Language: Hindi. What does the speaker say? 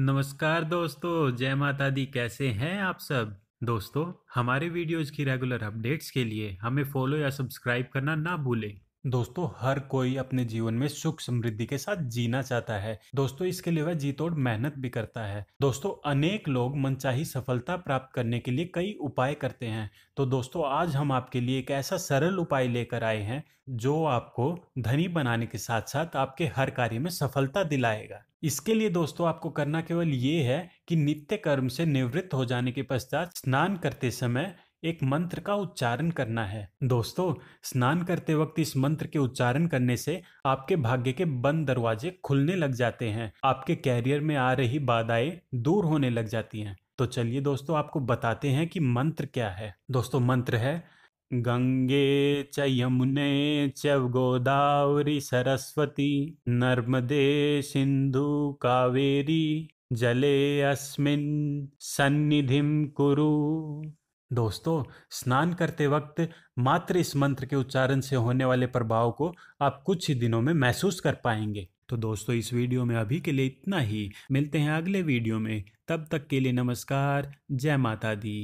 नमस्कार दोस्तों जय माता दी कैसे हैं आप सब दोस्तों हमारे वीडियोज़ की रेगुलर अपडेट्स के लिए हमें फॉलो या सब्सक्राइब करना ना भूलें दोस्तों हर कोई अपने जीवन में सुख समृद्धि के साथ जीना चाहता है दोस्तों इसके लिए वह जी तोड़ मेहनत भी करता है दोस्तों अनेक लोग मनचाही सफलता प्राप्त करने के लिए कई उपाय करते हैं तो दोस्तों आज हम आपके लिए एक ऐसा सरल उपाय लेकर आए हैं जो आपको धनी बनाने के साथ साथ आपके हर कार्य में सफलता दिलाएगा इसके लिए दोस्तों आपको करना केवल ये है कि नित्य कर्म से निवृत्त हो जाने के पश्चात स्नान करते समय एक मंत्र का उच्चारण करना है दोस्तों स्नान करते वक्त इस मंत्र के उच्चारण करने से आपके भाग्य के बंद दरवाजे खुलने लग जाते हैं आपके कैरियर में आ रही बाधाएं दूर होने लग जाती हैं तो चलिए दोस्तों आपको बताते हैं कि मंत्र क्या है दोस्तों मंत्र है गंगे च यमुने च गोदावरी सरस्वती नर्मदे सिंधु कावेरी जले अस्मिन सन्निधिम कुरु दोस्तों स्नान करते वक्त मात्र इस मंत्र के उच्चारण से होने वाले प्रभाव को आप कुछ ही दिनों में महसूस कर पाएंगे तो दोस्तों इस वीडियो में अभी के लिए इतना ही मिलते हैं अगले वीडियो में तब तक के लिए नमस्कार जय माता दी